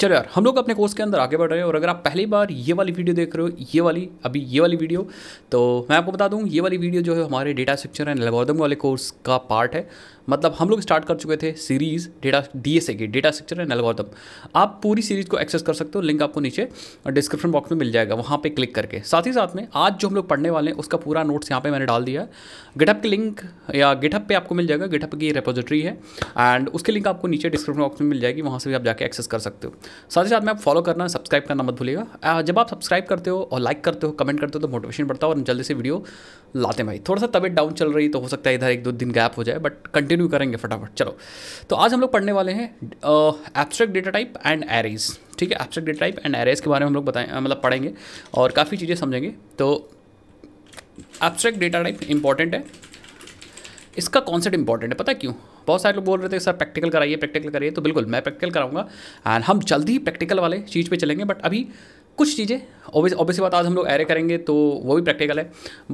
चलो यार हम लोग अपने कोर्स के अंदर आगे बढ़ रहे हैं और अगर आप पहली बार ये वाली वीडियो देख रहे हो ये वाली अभी ये वाली वीडियो तो मैं आपको बता दूँ ये वाली वीडियो जो है हमारे डेटा स्ट्रक्चर एंड एल्गोरिदम वाले कोर्स का पार्ट है मतलब हम लोग स्टार्ट कर चुके थे सीरीज़ डेटा डी ए की डेटा स्ट्रक्चर एंड एल्गोरिदम आप पूरी सीरीज़ को एक्सेस कर सकते हो लिंक आपको नीचे डिस्क्रिप्शन बॉक्स में मिल जाएगा वहाँ पर क्लिक करके साथ ही साथ में आज जो हम लोग पढ़ने वाले हैं उसका पूरा नोट्स यहाँ पर मैंने डाल दिया है गिटअप की लिंक या गिटअप पर आपको मिल जाएगा गिटअप की रेपोजिटरी है एंड उसकी लिंक आपको नीचे डिस्क्रिप्शन बॉक्स में मिल जाएगी वहाँ से भी आप जाके एक्सेस कर सकते हो साथ ही साथ में आप फॉलो करना सब्सक्राइब करना मत भूलिएगा जब आप सब्सक्राइब करते हो और लाइक करते हो कमेंट करते हो तो मोटिवेशन बढ़ता है और जल्दी से वीडियो लाते हैं भाई थोड़ा सा तबियत डाउन चल रही तो हो सकता है इधर एक दो दिन गैप हो जाए बट कंटिन्यू करेंगे फटाफट चलो तो आज हम लोग पढ़ने वाले हैं abstract data type and arrays ठीक है abstract data type and arrays के बारे में हम लोग बताएं मतलब पढ़ेंगे और काफ़ी चीज़ें समझेंगे तो एब्स्ट्रैक्ट डेटा टाइप इंपॉर्टेंट है इसका कॉन्सेप्ट इंपॉर्टेंट है पता क्यों बहुत सारे लोग बोल रहे थे सर प्रैक्टिकल कराइए प्रैक्टिकल कराइए तो बिल्कुल मैं प्रैक्टिकल कराऊंगा एंड हम जल्दी ही प्रैक्टिकल वाले चीज़ पे चलेंगे बट अभी कुछ चीज़ें ऑब्वियस ऑब्वियसली बात आज हम लोग एरे करेंगे तो वो भी प्रैक्टिकल है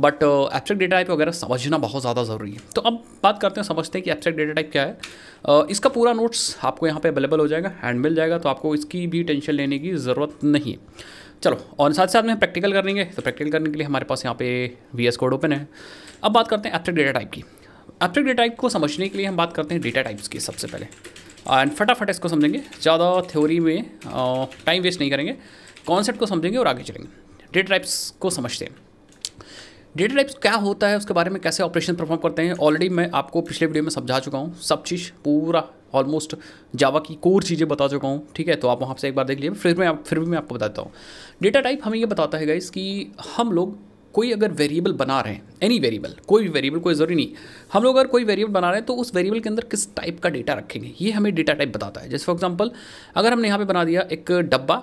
बट एब्स्ट्रैक्ट डेटा टाइप वगैरह समझना बहुत ज़्यादा ज़रूरी है तो अब बात करते हैं समझते हैं कि एब्स्ट्रैक्ट डेटा टाइप क्या है uh, इसका पूरा नोट्स आपको यहाँ पे अवेलेबल हो जाएगा हैंड मिल जाएगा तो आपको इसकी भी टेंशन लेने की ज़रूरत नहीं है चलो और साथ साथ में प्रैक्टिकल करेंगे तो प्रैक्टिकल करने के लिए हमारे पास यहाँ पे वी एस कोड ओपन है अब बात करते हैं एब्स्ट्रैक्ट डेटा टाइप की एब्स्ट्रैक्ट डेटा टाइप को समझने के लिए हम बात करते हैं डेटा टाइप्स की सबसे पहले एंड फटाफट इसको समझेंगे ज़्यादा थ्योरी में टाइम वेस्ट नहीं करेंगे कॉन्सेप्ट को समझेंगे और आगे चलेंगे डेटा टाइप्स को समझते हैं डेटा टाइप्स क्या होता है उसके बारे में कैसे ऑपरेशन परफॉर्म करते हैं ऑलरेडी मैं आपको पिछले वीडियो में समझा चुका हूँ सब चीज़ पूरा ऑलमोस्ट जावा की कोर चीज़ें बता चुका हूँ ठीक है तो आप वहाँ से एक बार देख लीजिए फिर मैं आप फिर भी मैं आपको बताता हूँ डेटा टाइप हमें ये बताता है गाइस कि हम लोग कोई अगर वेरिएबल बना रहे हैं एनी वेरिएबल कोई भी वेरिएबल कोई ज़रूरी नहीं हम लोग अगर कोई वेरिएबल बना रहे हैं तो उस वेरिएबल के अंदर किस टाइप का डेटा रखेंगे ये हमें डेटा टाइप बताता है जैसे फॉर एग्जाम्पल अगर हमने यहाँ पर बना दिया एक डब्बा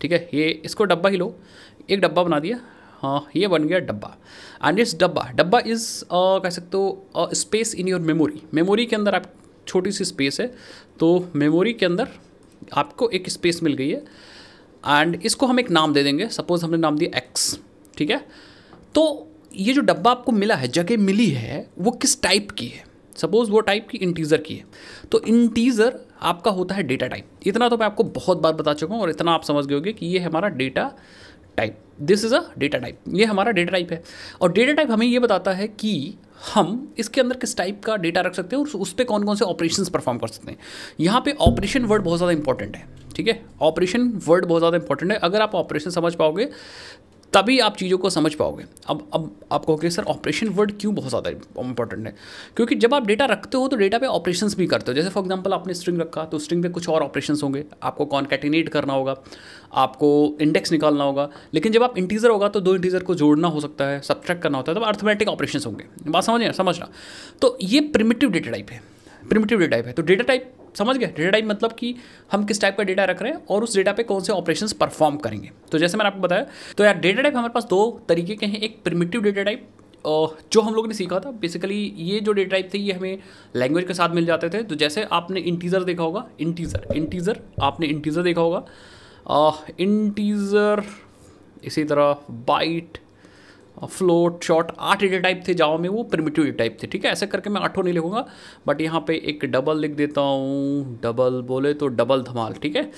ठीक है ये इसको डब्बा ही लो एक डब्बा बना दिया हाँ ये बन गया डब्बा एंड इस डब्बा डब्बा इज़ कह सकते हो space in your memory memory के अंदर आप छोटी सी स्पेस है तो मेमोरी के अंदर आपको एक स्पेस मिल गई है एंड इसको हम एक नाम दे देंगे सपोज हमने नाम दिया एक्स ठीक है तो ये जो डब्बा आपको मिला है जगह मिली है वो किस टाइप की है सपोज वो टाइप की इंटीज़र की है तो इंटीज़र आपका होता है डेटा टाइप इतना तो मैं आपको बहुत बार बता चुका हूँ और इतना आप समझ गए होगे कि ये हमारा data type this is a data type ये हमारा डेटा टाइप है और डेटा टाइप हमें ये बताता है कि हम इसके अंदर किस टाइप का डेटा रख सकते हैं और उस पर कौन कौन से ऑपरेशन परफॉर्म कर सकते हैं यहाँ पे ऑपरेशन वर्ड बहुत ज़्यादा इंपॉर्टेंट है ठीक है ऑपरेशन वर्ड बहुत ज़्यादा इंपॉर्टेंट है अगर आप ऑपरेशन समझ पाओगे तभी आप चीज़ों को समझ पाओगे अब अब आप कहोगे सर ऑपरेशन वर्ड क्यों बहुत ज़्यादा इंपॉर्टेंट है क्योंकि जब आप डेटा रखते हो तो डेटा पे ऑपरेशन भी करते हो जैसे फॉर एग्जांपल आपने स्ट्रिंग रखा तो स्ट्रिंग पे कुछ और ऑपरेशन होंगे आपको कॉन्कैटिनेट करना होगा आपको इंडेक्स निकालना होगा लेकिन जब आप इंटीजर होगा तो दो इंटीजर को जोड़ना हो सकता है सब्ट्रैक्ट करना होता है तो अर्थमेटिक ऑपरेशन होंगे बात समझ समझना तो ये प्रिमिटिव डेटा टाइप है प्रिमिटिव डेटा टाइप है तो डेटा टाइप समझ गए डेटा टाइप मतलब कि हम किस टाइप का डेटा रख रहे हैं और उस डेटा पे कौन से ऑपरेशन परफॉर्म करेंगे तो जैसे मैंने आपको बताया तो यार डेटा टाइप हमारे पास दो तरीके के हैं एक प्रिमिटिव डेटा टाइप जो हम लोग ने सीखा था बेसिकली ये जो डेटा टाइप थे ये हमें लैंग्वेज के साथ मिल जाते थे तो जैसे आपने इंटीज़र देखा होगा इंटीज़र इंटीज़र आपने इंटीज़र देखा होगा इंटीज़र इसी तरह बाइट फ्लोट शॉट आठ डेटा टाइप थे जावा में वो प्रिमिटिव डेटा टाइप थे ठीक है ऐसा करके मैं आठों नहीं लिखूंगा बट यहाँ पे एक डबल लिख देता हूँ डबल बोले तो डबल धमाल ठीक है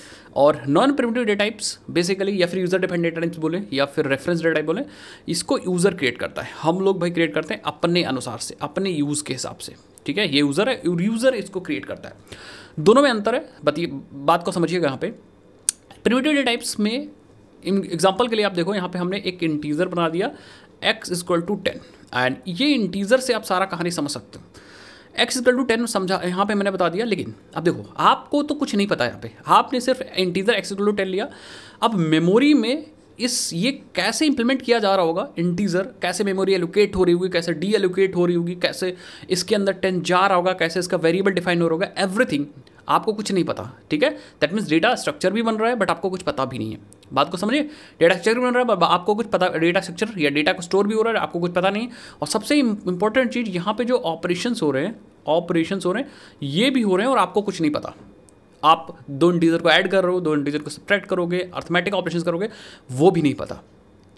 और non primitive data types basically या फिर यूज़र डिपेंडेंट डेटा टाइप्स बोले या फिर रेफरेंस डेटा टाइप बोले इसको यूज़र क्रिएट करता है हम लोग भाई क्रिएट करते हैं अपने अनुसार से अपने यूज़ के हिसाब से ठीक है ये यूज़र है यूज़र इसको क्रिएट करता है दोनों में अंतर है बताइए बात को समझिएगा यहाँ पे प्रिमिटिव डेटा टाइप्स में एग्जाम्पल के लिए आप देखो यहाँ पे हमने एक इंटीजर बना दिया x equal to ten and ये इंटीजर से आप सारा कहानी समझ सकते हो एक्स इजक्ल टू टेन समझा यहाँ पे मैंने बता दिया लेकिन अब देखो आपको तो कुछ नहीं पता यहाँ पे आपने सिर्फ integer x equal to ten लिया अब मेमोरी में इस ये कैसे इंप्लीमेंट किया जा रहा होगा इंटीजर कैसे मेमोरी एलोकेट हो रही होगी कैसे डी एलोकेट हो रही होगी कैसे इसके अंदर टेन जा रहा होगा कैसे इसका वेरिएबल डिफाइन हो रहा होगा एवरीथिंग आपको कुछ नहीं पता ठीक है दैट मीन्स डेटा स्ट्रक्चर भी बन रहा है बट आपको कुछ पता भी नहीं है बात को समझिए डेटा स्ट्रक्चर बन रहा है आपको कुछ पता डेटा स्ट्रक्चर या डेटा को स्टोर भी हो रहा है आपको कुछ पता नहीं और सबसे इंपॉर्टेंट चीज़ यहाँ पे जो ऑपरेशन हो रहे हैं ऑपरेशन हो रहे हैं ये भी हो रहे हैं और आपको कुछ नहीं पता आप दो इंटीजर को ऐड कर रहे हो दो इंटीजर को सब्ट्रैक्ट करोगे अर्थमेटिक ऑपरेशन करोगे वो भी नहीं पता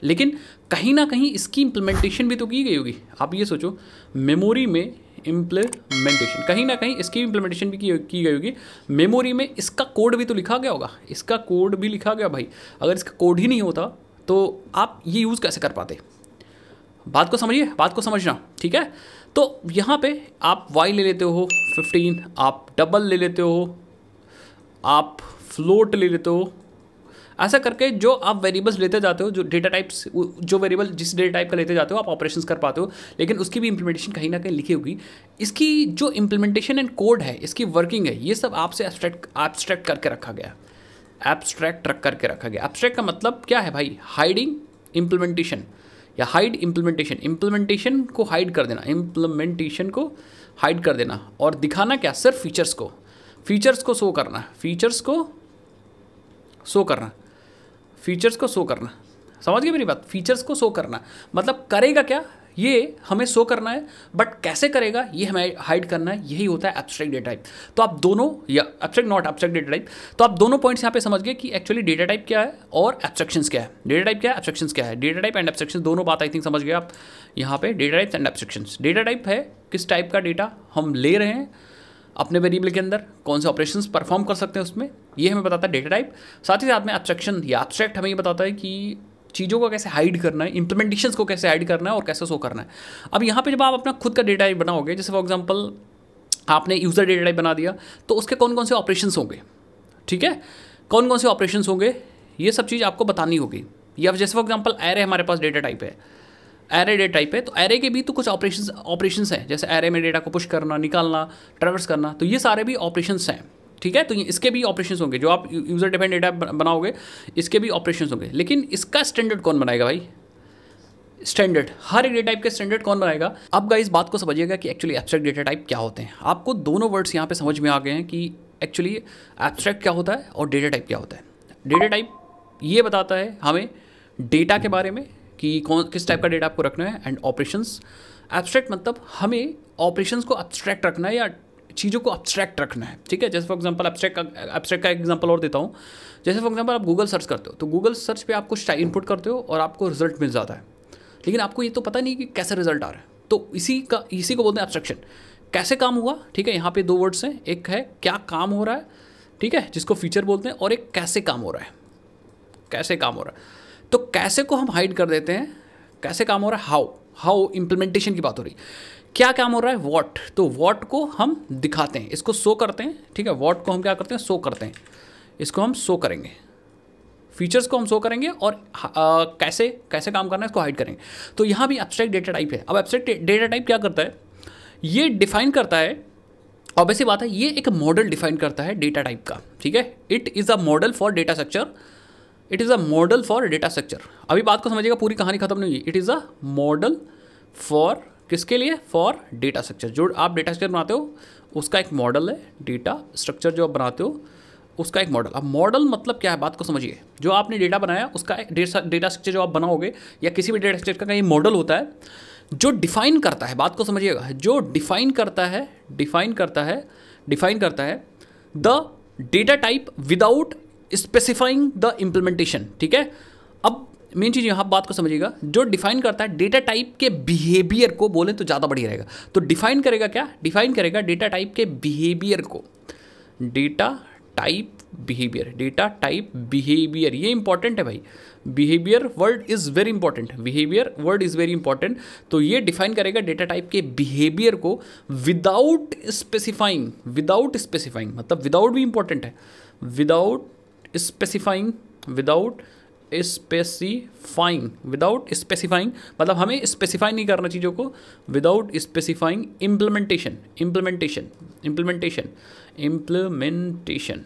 लेकिन कहीं ना कहीं इसकी इम्प्लीमेंटेशन भी तो की गई होगी आप ये सोचो मेमोरी में इम्प्लीमेंटेशन कहीं ना कहीं इसकी इम्प्लीमेंटेशन भी की, की गई होगी मेमोरी में इसका कोड भी तो लिखा गया होगा इसका कोड भी लिखा गया भाई अगर इसका कोड ही नहीं होता तो आप ये यूज़ कैसे कर पाते बात को समझिए बात को समझना ठीक है तो यहाँ पे आप वाई ले लेते हो फिफ्टीन आप डबल ले लेते हो आप फ्लोट ले लेते हो ऐसा करके जो आप वेरिएबल्स लेते जाते हो जो डेटा टाइप्स जो वेरिएबल जिस डेटा टाइप का लेते जाते हो आप ऑपरेशन कर पाते हो लेकिन उसकी भी इंप्लीमेंटेशन कहीं ना कहीं लिखी होगी इसकी जो इंप्लीमेंटेशन एंड कोड है इसकी वर्किंग है ये सब आपसे एब्स्ट्रैक्ट एब्स्ट्रैक्ट करके रखा गया एब्स्ट्रैक्ट रख करके रखा गया एब्स्ट्रैक्ट का मतलब क्या है भाई हाइडिंग इंप्लीमेंटेशन या हाइड इंप्लीमेंटेशन इम्प्लीमेंटेशन को हाइड कर देना इम्प्लीमेंटेशन को हाइड कर देना और दिखाना क्या सिर्फ फीचर्स को फीचर्स को शो करना फीचर्स को शो करना फीचर्स को शो करना समझ गए मेरी बात फीचर्स को शो करना मतलब करेगा क्या ये हमें शो करना है बट कैसे करेगा ये हमें हाइड करना है यही होता है एब्स्ट्रैक्ट डेटा टाइप तो आप दोनों या abstract not abstract data type तो आप दोनों पॉइंट्स यहाँ पे समझ गए कि एक्चुअली डेटा टाइप क्या है और एब्स्ट्रैक्शंस क्या है डेटा टाइप क्या है एब्स्ट्रैक्शंस क्या है डेटा टाइप एंड एब्स्ट्रैक्शन दोनों बात आई थिंक समझ गए आप यहाँ पे data types and abstractions data type है किस टाइप का डेटा हम ले रहे हैं अपने वेरिएबल के अंदर कौन से ऑपरेशन परफॉर्म कर सकते हैं उसमें ये हमें बताता है डेटा टाइप साथ ही साथ में एब्स्ट्रैक्शन या एब्स्ट्रैक्ट हमें ये बताता है कि चीज़ों को कैसे हाइड करना है इंप्लीमेंटेशन को कैसे हाइड करना है और कैसे शो करना है अब यहाँ पे जब आप अपना खुद का डेटा टाइप बनाओगे जैसे फॉर एग्जाम्पल आपने यूज़र डेटा टाइप बना दिया तो उसके कौन कौन से ऑपरेशन होंगे ठीक है कौन कौन से ऑपरेशन होंगे ये सब चीज़ आपको बतानी होगी या जैसे फॉर एग्जाम्पल एरे हमारे पास डेटा टाइप है एरे डेटा टाइप है तो एरे के भी तो कुछ ऑपरेशन ऑपरेशन हैं जैसे एरे में डेटा को पुश करना निकालना ट्रेवर्स करना तो ये सारे भी ऑपरेशन हैं ठीक है तो इसके भी ऑपरेशन होंगे जो आप यूज़र डिपेंड डेटा बनाओगे इसके भी ऑपरेशन होंगे लेकिन इसका स्टैंडर्ड कौन बनाएगा भाई स्टैंडर्ड हर एक डेटा टाइप के स्टैंडर्ड कौन बनाएगा अब गाइस बात को समझिएगा कि एक्चुअली एब्स्ट्रैक्ट डेटा टाइप क्या होते हैं आपको दोनों वर्ड्स यहाँ पे समझ में आ गए हैं कि एक्चुअली एब्स्ट्रैक्ट क्या होता है और डेटा टाइप क्या होता है डेटा टाइप ये बताता है हमें डेटा के बारे में कि कौन किस टाइप का डेटा आपको रखना है एंड ऑपरेशंस एब्स्ट्रैक्ट मतलब हमें ऑपरेशंस को एब्स्ट्रैक्ट रखना है या चीज़ों को अब्स्ट्रैक्ट रखना है ठीक है जैसे फॉर एग्जाम्पल अब्स्ट्रैक्ट अब्स्ट्रैक्ट का एग्जाम्पल और देता हूँ जैसे फॉर एग्जाम्पल आप गूगल सर्च करते हो तो गूगल सर्च पे आप कुछ इनपुट करते हो और आपको रिजल्ट मिल जाता है लेकिन आपको ये तो पता नहीं कि कैसे रिजल्ट आ रहा है तो इसी का इसी को बोलते हैं एब्सट्रैक्शन कैसे काम हुआ ठीक है यहाँ पे दो वर्ड्स हैं एक है क्या काम हो रहा है ठीक है जिसको फीचर बोलते हैं और एक कैसे काम हो रहा है कैसे काम हो रहा है तो कैसे को हम हाइड कर देते हैं कैसे काम हो रहा है हाउ हाउ इम्प्लीमेंटेशन की बात हो रही क्या काम हो रहा है वॉट तो वॉट को हम दिखाते हैं इसको शो करते हैं ठीक है वॉट को हम क्या करते हैं शो करते हैं इसको हम शो करेंगे फीचर्स को हम शो करेंगे और आ, कैसे कैसे काम करना है इसको हाइड करेंगे तो यहाँ भी एब्स्ट्रैक्ट डेटा टाइप है अब एब्स्ट्रैक्ट डेटा टाइप क्या करता है ये डिफाइन करता है और वैसे बात है ये एक मॉडल डिफाइन करता है डेटा टाइप का ठीक है it is a model for data structure it is a model for data structure अभी बात को समझिएगा पूरी कहानी खत्म नहीं हुई it is a model for किसके लिए फॉर डेटा स्ट्रक्चर जो आप डेटा स्ट्रक्चर बनाते हो उसका एक मॉडल है डेटा स्ट्रक्चर जो आप बनाते हो उसका एक मॉडल अब मॉडल मतलब क्या है बात को समझिए जो आपने डेटा बनाया उसका एक डेटा स्ट्रक्चर जो आप बनाओगे या किसी भी डेटा स्ट्रक्चर का कहीं मॉडल होता है जो डिफाइन करता है बात को समझिएगा जो डिफाइन करता है डिफाइन करता है डिफाइन करता है the data type without specifying the implementation ठीक है अब मेन चीज़ यहां बात को समझिएगा जो डिफाइन करता है डेटा टाइप के बिहेवियर को बोले तो ज़्यादा बढ़िया रहेगा तो डिफाइन करेगा क्या डिफाइन करेगा डेटा टाइप के बिहेवियर को data type behaviour data type behaviour ये इंपॉर्टेंट है भाई behaviour word is very important behaviour word is very important तो ये डिफाइन करेगा डेटा टाइप के बिहेवियर को विदाउट स्पेसिफाइंग विदाउट स्पेसिफाइंग मतलब विदाउट भी इंपॉर्टेंट है without specifying without specifying without specifying मतलब हमें स्पेसिफाई नहीं करना चीज़ों को without specifying implementation implementation implementation implementation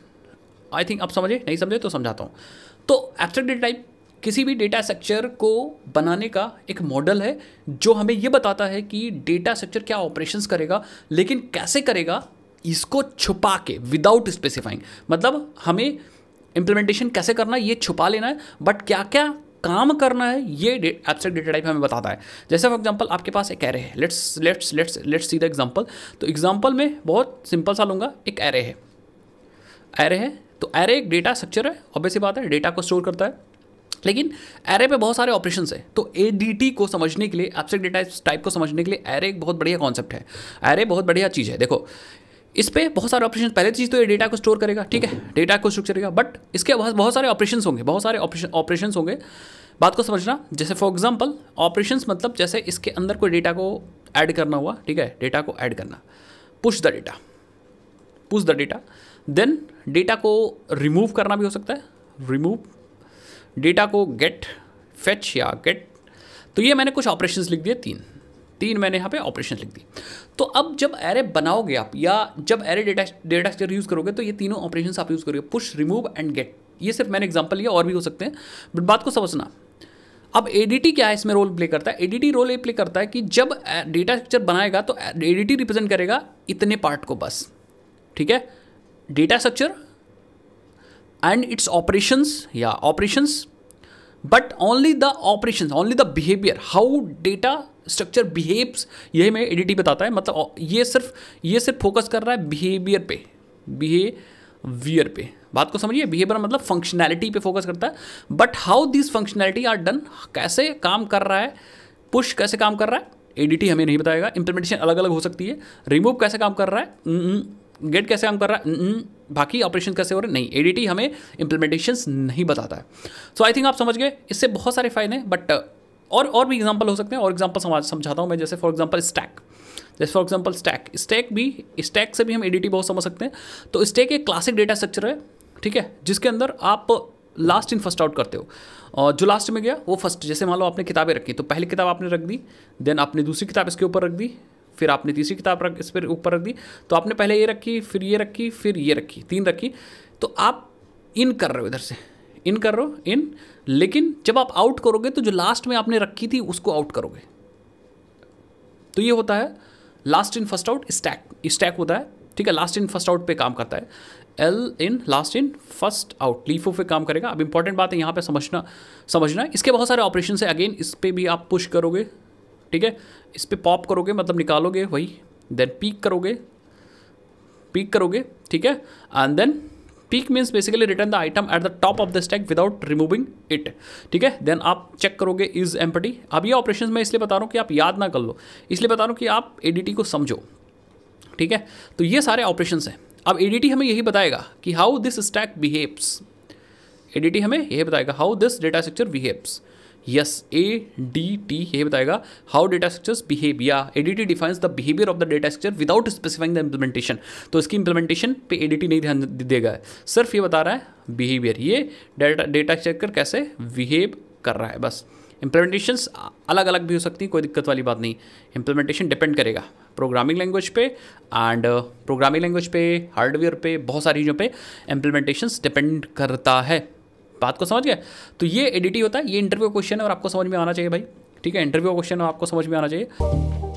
I think आप समझे नहीं समझे तो समझाता हूँ तो एब्स्ट्रैक्ट डेटा टाइप किसी भी डेटा स्ट्रक्चर को बनाने का एक मॉडल है जो हमें यह बताता है कि डेटा स्ट्रक्चर क्या ऑपरेशंस करेगा लेकिन कैसे करेगा इसको छुपा के विदाउट स्पेसिफाइंग मतलब हमें इम्प्लीमेंटेशन कैसे करना है ये छुपा लेना है बट क्या क्या काम करना है ये एब्स्ट्रैक्ट डेटा टाइप हमें बताता है जैसे फॉर एग्जांपल आपके पास एक एरे है let's let's let's let's see the example तो एग्जांपल में बहुत सिंपल सा लूंगा एक एरे है एरे है तो एरे एक डेटा स्ट्रक्चर है ऑब्वियसली बात है डेटा को स्टोर करता है लेकिन एरे पे बहुत सारे ऑपरेशन है तो ए को समझने के लिए एब्स्ट्रैक्ट डेटा टाइप को समझने के लिए एरे एक बहुत बढ़िया कॉन्सेप्ट है एरे बहुत बढ़िया चीज़ है देखो इस पर बहुत सारे ऑपरेशन पहले चीज़ तो ये डेटा को स्टोर करेगा ठीक है डेटा को स्टोर करेगा बट इसके बहुत बहुत सारे ऑपरेशन होंगे बहुत सारे ऑपरेशन ऑपरेशन होंगे बात को समझना जैसे फॉर एग्जाम्पल ऑपरेशन मतलब जैसे इसके अंदर कोई डेटा को ऐड करना हुआ ठीक है डेटा को ऐड करना push the data push the data then data को रिमूव करना भी हो सकता है रिमूव डेटा को गेट फेच या गेट तो ये मैंने कुछ ऑपरेशंस लिख दिए तीन तीन मैंने यहाँ पे ऑपरेशन लिख दी तो अब जब एरे बनाओगे आप या जब एरे डेटा डेटा स्टेयर यूज़ करोगे तो ये तीनों ऑपरेशन आप यूज़ करोगे पुश रिमूव एंड गेट ये सिर्फ मैंने एग्जाम्पल लिया और भी हो सकते हैं बट बात को समझना अब एडीटी क्या है इसमें रोल प्ले करता है एडीटी रोल ये प्ले करता है कि जब डेटा स्ट्रक्चर बनाएगा तो एडीटी रिप्रेजेंट करेगा इतने पार्ट को बस ठीक है data structure and its operations या operations but only the operations only the behaviour how data structure behaves यही मैं एडिटी बताता है मतलब ये सिर्फ ये सिर्फ फोकस कर रहा है बिहेवियर पे बिहेवियर पे बात को समझिए बिहेवियर मतलब फंक्शनैलिटी पे फोकस करता है but how this functionality are done कैसे काम कर रहा है पुश कैसे काम कर रहा है एडिटी हमें नहीं बताएगा इंप्लीमेंटेशन अलग अलग हो सकती है रिमूव कैसे काम कर रहा है गेट कैसे काम कर रहा है बाकी ऑपरेशन कैसे हो रहे नहीं एडिटी हमें इंप्लीमेंटेशन नहीं बताता है सो आई थिंक आप समझ गए इससे बहुत सारे फायदे हैं बट और और भी एग्जाम्पल हो सकते हैं और एग्जाम्पल समझ समझाता हूँ मैं जैसे फॉर एग्जाम्पल स्टैक जैसे फॉर एग्जाम्पल स्टैक स्टैक भी स्टैक से भी हम एडिटी बहुत समझ सकते हैं तो स्टैक एक क्लासिक डेटा स्ट्रक्चर है ठीक है जिसके अंदर आप लास्ट इन फर्स्ट आउट करते हो और जो लास्ट में गया वो फर्स्ट जैसे मान लो आपने किताबें रखी तो पहली किताब आपने रख दी देन आपने दूसरी किताब इसके ऊपर रख दी फिर आपने तीसरी किताब रख इस पर ऊपर रख दी तो आपने पहले ये रखी फिर ये रखी फिर ये रखी तीन रखी तो आप इन कर रहे हो इधर से इन कर रहे हो इन लेकिन जब आप आउट करोगे तो जो लास्ट में आपने रखी थी उसको आउट करोगे तो ये होता है last in first out stack stack होता है ठीक है लास्ट इन फर्स्ट आउट पे काम करता है L in last in first out LIFO पे काम करेगा अब इंपॉर्टेंट बात है यहाँ पे समझना समझना इसके बहुत सारे ऑपरेशन है अगेन इस पर भी आप पुश करोगे ठीक है इस पर पॉप करोगे मतलब निकालोगे वही देन पीक करोगे पीक करोगे ठीक है and then peek means basically return the item at the top of the stack without removing it ठीक है देन आप चेक करोगे इज एम्पटी अब ये ऑपरेशन मैं इसलिए बता रहा हूँ कि आप याद ना कर लो इसलिए बता रहा हूँ कि आप एडीटी को समझो ठीक है तो ये सारे ऑपरेशन हैं अब एडीटी हमें यही बताएगा कि how this stack behaves ADT हमें यही बताएगा how this data structure behaves yes A D T ये बताएगा हाउ डेटा स्ट्रक्चर बिहेव या A D T defines the behaviour of the data structure without specifying the implementation तो इसकी implementation पे ए D T नहीं ध्यान देगा सिर्फ ये बता रहा है बिहेवियर ये डेटा डेटा स्ट्रक्चर कैसे बिहेव कर रहा है बस इम्प्लीमेंटेशंस अलग अलग भी हो सकती हैं कोई दिक्कत वाली बात नहीं इम्प्लीमेंटेशन डिपेंड करेगा प्रोग्रामिंग लैंग्वेज पे एंड प्रोग्रामिंग लैंग्वेज पे हार्डवेयर पे बहुत सारी चीज़ों पे इम्प्लीमेंटेशंस डिपेंड करता है बात को समझ गए तो ये एडिटी होता है ये इंटरव्यू क्वेश्चन है और आपको समझ में आना चाहिए भाई ठीक है इंटरव्यू क्वेश्चन आपको समझ में आना चाहिए